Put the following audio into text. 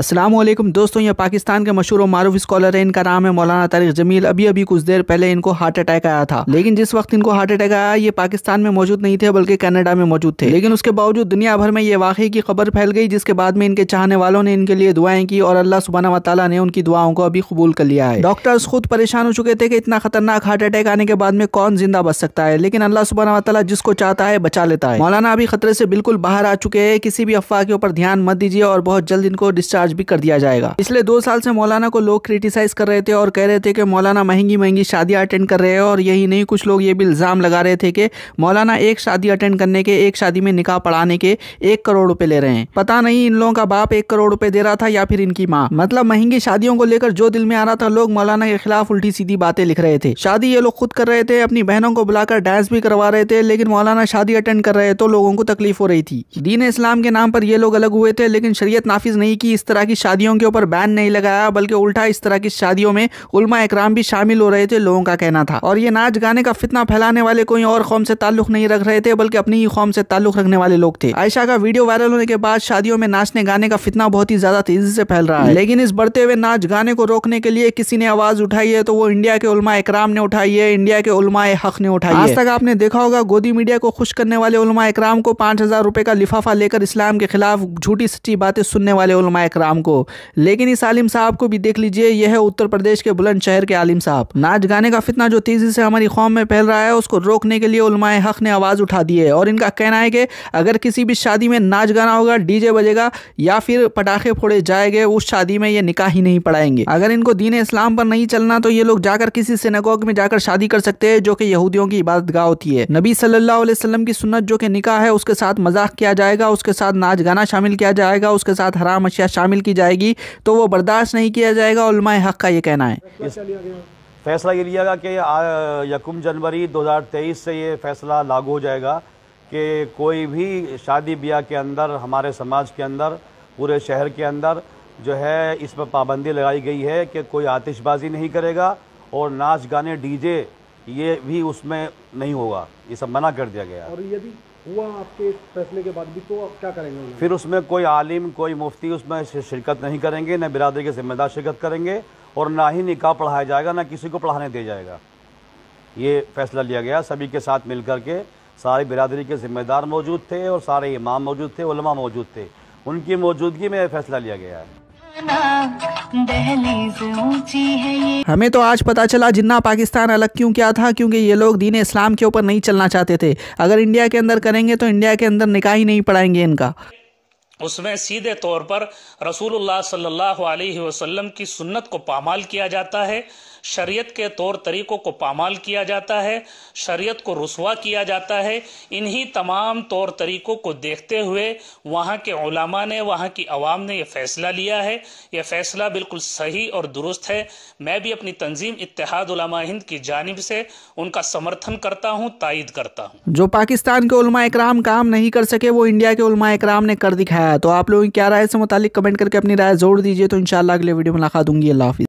असलम दोस्तों ये पाकिस्तान के मशहूर और मारूफ स्कॉलर है इनका नाम है मौलाना तारिक जमील अभी अभी कुछ देर पहले इनको हार्ट अटैक आया था लेकिन जिस वक्त इनको हार्ट अटैक आया ये पाकिस्तान में मौजूद नहीं थे बल्कि कनाडा में मौजूद थे लेकिन उसके बावजूद दुनिया भर में ये वाकई की खबर फैल गई जिसके बाद में इनके चाहने वालों ने इनके लिए दुआएं की और अल्लाह सुबहाना तला ने उनकी दुआओं को अभी कबूल कर लिया है डॉक्टर्स खुद परेशान हो चुके थे कि इतना खतरनाक हार्ट अटैक आने के बाद में कौन जिंदा बच सकता है लेकिन अल्लाह सुबहाना तला जिसको चाहता है बचा लेता है मौलाना अभी खतरे से बिल्कुल बाहर आ चुके हैं किसी भी अफवाह के ऊपर ध्यान मत दीजिए और बहुत जल्द इनको डिस्चार्ज चार्ज भी कर दिया जाएगा पिछले दो साल से मौलाना को लोग क्रिटिसाइज कर रहे थे और कह रहे थे कि मौलाना महंगी महंगी शादियाँ अटेंड कर रहे हैं और यही नहीं कुछ लोग ये भी इल्ज़ाम लगा रहे थे कि मौलाना एक शादी अटेंड करने के एक शादी में निकाह पढ़ाने के एक करोड़ रुपए ले रहे हैं पता नहीं इन लोगों का बाप एक करोड़ रुपए दे रहा था या फिर इनकी माँ मतलब महंगी शादियों को लेकर जो दिल में आ रहा था लोग मौलाना के खिलाफ उल्टी सीधी बातें लिख रहे थे शादी ये लोग खुद कर रहे थे अपनी बहनों को बुलाकर डांस भी करवा रहे थे लेकिन मौलाना शादी अटेंड कर रहे तो लोगों को तकलीफ हो रही थी दीन इस्लाम के नाम पर ये लोग अलग हुए थे लेकिन शरीयत नाफिज नहीं की इस तरह की शादियों के ऊपर बैन नहीं लगाया बल्कि उल्टा इस तरह की शादियों में उलमा इकराम भी शामिल हो रहे थे लोगों का कहना था और ये नाच गाने का फितना फैलाने वाले कोई और कौम से ताल्लुक नहीं रख रहे थे बल्कि अपनी ही कौम से ताल्लुक रखने वाले लोग थे आयशा का वीडियो वायरल होने के बाद शादियों में नाचने गाने का फितना बहुत ही ज्यादा तेजी से फैल रहा है लेकिन इस बढ़ते हुए नाच गाने को रोकने के लिए किसी ने आवाज उठाई है तो वो इंडिया के उलमा इकराम ने उठाई है इंडिया के उलमा हक ने उठाई आज तक आपने देखा होगा गोदी मीडिया को खुश करने वाले उलमा इकराम को पांच हजार रुपए का लिफाफा लेकर इस्लाम के खिलाफ झूठी सच्ची बातें सुनने वाले उलमा इकराम इकराम को लेकिन इस आलिम साहब को भी देख लीजिए यह है उत्तर प्रदेश के बुलंदशहर के आलिम साहब नाच गाने का फितना जो तेज़ी से हमारी कौम में फैल रहा है उसको रोकने के लिए उलमाए हक ने आवाज़ उठा दी है और इनका कहना है कि अगर किसी भी शादी में नाच गाना होगा डीजे बजेगा या फिर पटाखे फोड़े जाएंगे उस शादी में ये निकाह ही नहीं पढ़ाएंगे अगर इनको दीन इस्लाम पर नहीं चलना तो ये लोग जाकर किसी सेनागोग में जाकर शादी कर सकते हैं जो कि यहूदियों की इबादत गाह होती है नबी सल्लल्लाहु अलैहि वसल्लम की सुन्नत जो कि निकाह है उसके साथ मजाक किया जाएगा उसके साथ नाच गाना शामिल किया जाएगा उसके साथ हराम अशिया शामिल शामिल की जाएगी तो वो बर्दाश्त नहीं किया जाएगा उलमा हक़ का ये कहना है फैसला ये लिया गया कि यकम जनवरी 2023 से ये फैसला लागू हो जाएगा कि कोई भी शादी ब्याह के अंदर हमारे समाज के अंदर पूरे शहर के अंदर जो है इस पर पाबंदी लगाई गई है कि कोई आतिशबाजी नहीं करेगा और नाच गाने डीजे ये भी उसमें नहीं होगा ये सब मना कर दिया गया और ये भी हुआ आपके फैसले के बाद भी तो आप क्या करेंगे फिर उसमें कोई आलिम कोई मुफ्ती उसमें शिरकत नहीं करेंगे न बिरादरी के जिम्मेदार शिरकत करेंगे और ना ही निकाह पढ़ाया जाएगा ना किसी को पढ़ाने दिया जाएगा ये फैसला लिया गया सभी के साथ मिल के सारी बिरादरी के जिम्मेदार मौजूद थे और सारे इमाम मौजूद थे उलमा मौजूद थे उनकी मौजूदगी में यह फैसला लिया गया है है ये हमें तो आज पता चला जिन्ना पाकिस्तान अलग क्यों क्या था क्योंकि ये लोग दीन इस्लाम के ऊपर नहीं चलना चाहते थे अगर इंडिया के अंदर करेंगे तो इंडिया के अंदर निकाह ही नहीं पढ़ाएंगे इनका उसमें सीधे तौर पर रसूलुल्लाह सल्लल्लाहु अलैहि वसल्लम की सुन्नत को पामाल किया जाता है शरीयत के तौर तरीकों को पामाल किया जाता है शरीयत को रसवा किया जाता है इन्हीं तमाम तौर तरीकों को देखते हुए वहाँ के ओलामा ने वहाँ की आवाम ने यह फ़ैसला लिया है यह फ़ैसला बिल्कुल सही और दुरुस्त है मैं भी अपनी तंजीम इतिहाद हिंद की जानब से उनका समर्थन करता हूँ तायद करता हूँ जो पाकिस्तान के उलमा इकराम काम नहीं कर सके वो इंडिया के उलमा इकराम ने कर दिखाया तो आप लोगों की क्या राय से मुतालिक कमेंट करके अपनी राय जोड़ दीजिए तो इंशाल्लाह अगले वीडियो मुलाकात दूंगी अल्लाह हाफिज़